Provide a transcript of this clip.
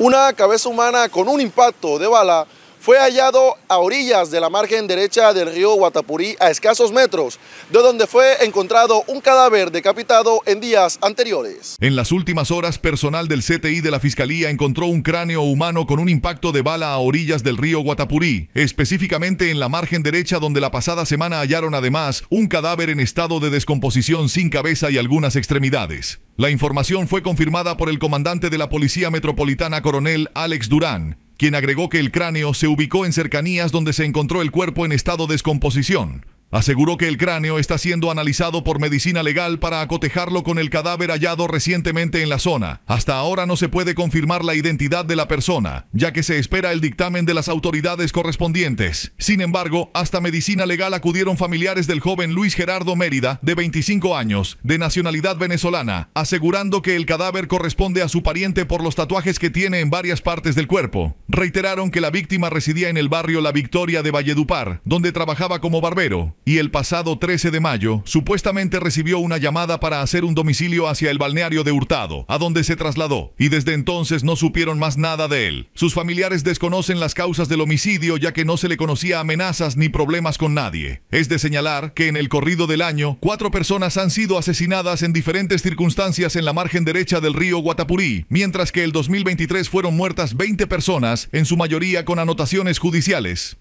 Una cabeza humana con un impacto de bala fue hallado a orillas de la margen derecha del río Guatapurí a escasos metros, de donde fue encontrado un cadáver decapitado en días anteriores. En las últimas horas, personal del CTI de la Fiscalía encontró un cráneo humano con un impacto de bala a orillas del río Guatapurí, específicamente en la margen derecha donde la pasada semana hallaron además un cadáver en estado de descomposición sin cabeza y algunas extremidades. La información fue confirmada por el comandante de la Policía Metropolitana, coronel Alex Durán, quien agregó que el cráneo se ubicó en cercanías donde se encontró el cuerpo en estado de descomposición. Aseguró que el cráneo está siendo analizado por medicina legal para acotejarlo con el cadáver hallado recientemente en la zona. Hasta ahora no se puede confirmar la identidad de la persona, ya que se espera el dictamen de las autoridades correspondientes. Sin embargo, hasta medicina legal acudieron familiares del joven Luis Gerardo Mérida, de 25 años, de nacionalidad venezolana, asegurando que el cadáver corresponde a su pariente por los tatuajes que tiene en varias partes del cuerpo. Reiteraron que la víctima residía en el barrio La Victoria de Valledupar, donde trabajaba como barbero y el pasado 13 de mayo supuestamente recibió una llamada para hacer un domicilio hacia el balneario de Hurtado, a donde se trasladó, y desde entonces no supieron más nada de él. Sus familiares desconocen las causas del homicidio ya que no se le conocía amenazas ni problemas con nadie. Es de señalar que en el corrido del año, cuatro personas han sido asesinadas en diferentes circunstancias en la margen derecha del río Guatapurí, mientras que el 2023 fueron muertas 20 personas, en su mayoría con anotaciones judiciales.